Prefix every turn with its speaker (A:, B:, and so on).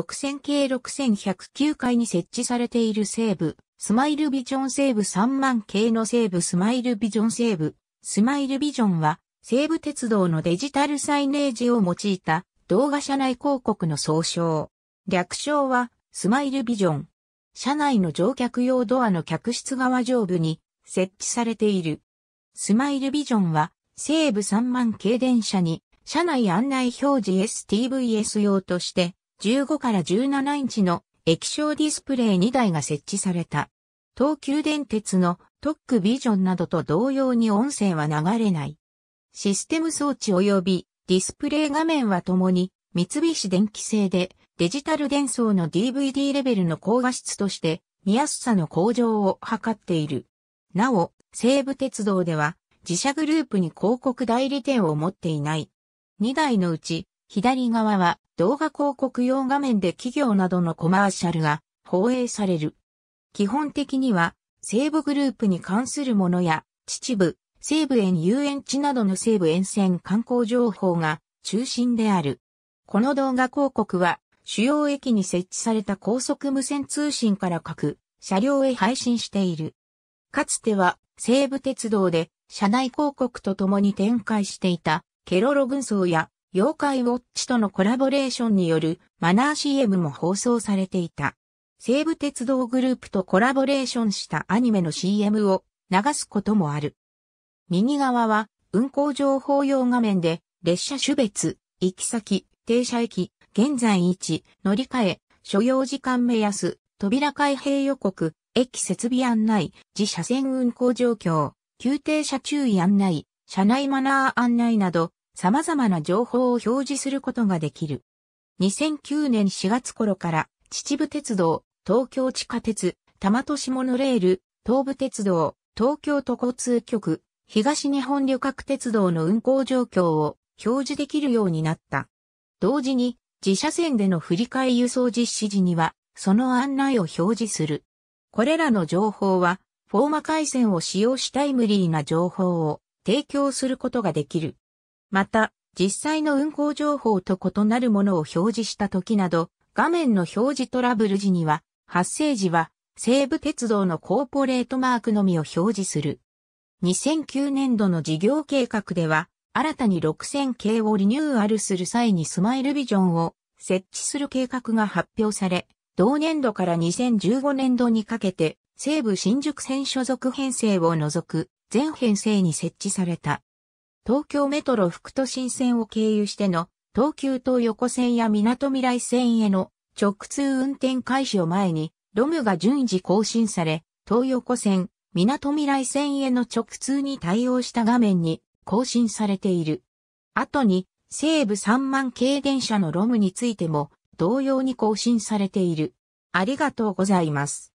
A: 6000系6109階に設置されている西部、スマイルビジョン西部3万系の西部スマイルビジョン西部、スマイルビジョンは、西武鉄道のデジタルサイネージを用いた動画社内広告の総称。略称は、スマイルビジョン。車内の乗客用ドアの客室側上部に設置されている。スマイルビジョンは、西武3万系電車に、車内案内表示 STVS 用として、15から17インチの液晶ディスプレイ2台が設置された。東急電鉄の特区ビジョンなどと同様に音声は流れない。システム装置及びディスプレイ画面はともに三菱電機製でデジタル伝送の DVD レベルの高画質として見やすさの向上を図っている。なお、西武鉄道では自社グループに広告代理店を持っていない。2台のうち左側は動画広告用画面で企業などのコマーシャルが放映される。基本的には、西部グループに関するものや、秩父、西部園遊園地などの西部沿線観光情報が中心である。この動画広告は、主要駅に設置された高速無線通信から各車両へ配信している。かつては西武鉄道で車内広告と共に展開していたケロロ軍曹や妖怪ウォッチとのコラボレーションによるマナー CM も放送されていた。西武鉄道グループとコラボレーションしたアニメの CM を流すこともある。右側は運行情報用画面で列車種別、行き先、停車駅、現在位置、乗り換え、所要時間目安、扉開閉予告、駅設備案内、自車線運行状況、急停車注意案内、車内マナー案内など、様々な情報を表示することができる。2009年4月頃から秩父鉄道、東京地下鉄、多摩都市モノレール、東武鉄道、東京都交通局、東日本旅客鉄道の運行状況を表示できるようになった。同時に自社線での振り替え輸送実施時にはその案内を表示する。これらの情報はフォーマ回線を使用したイムリーな情報を提供することができる。また、実際の運行情報と異なるものを表示した時など、画面の表示トラブル時には、発生時は西武鉄道のコーポレートマークのみを表示する。2009年度の事業計画では、新たに6000系をリニューアルする際にスマイルビジョンを設置する計画が発表され、同年度から2015年度にかけて、西武新宿線所属編成を除く全編成に設置された。東京メトロ副都心線を経由しての東急東横線や港未来線への直通運転開始を前に、ロムが順次更新され、東横線、港未来線への直通に対応した画面に更新されている。後に、西武3万系電車のロムについても同様に更新されている。ありがとうございます。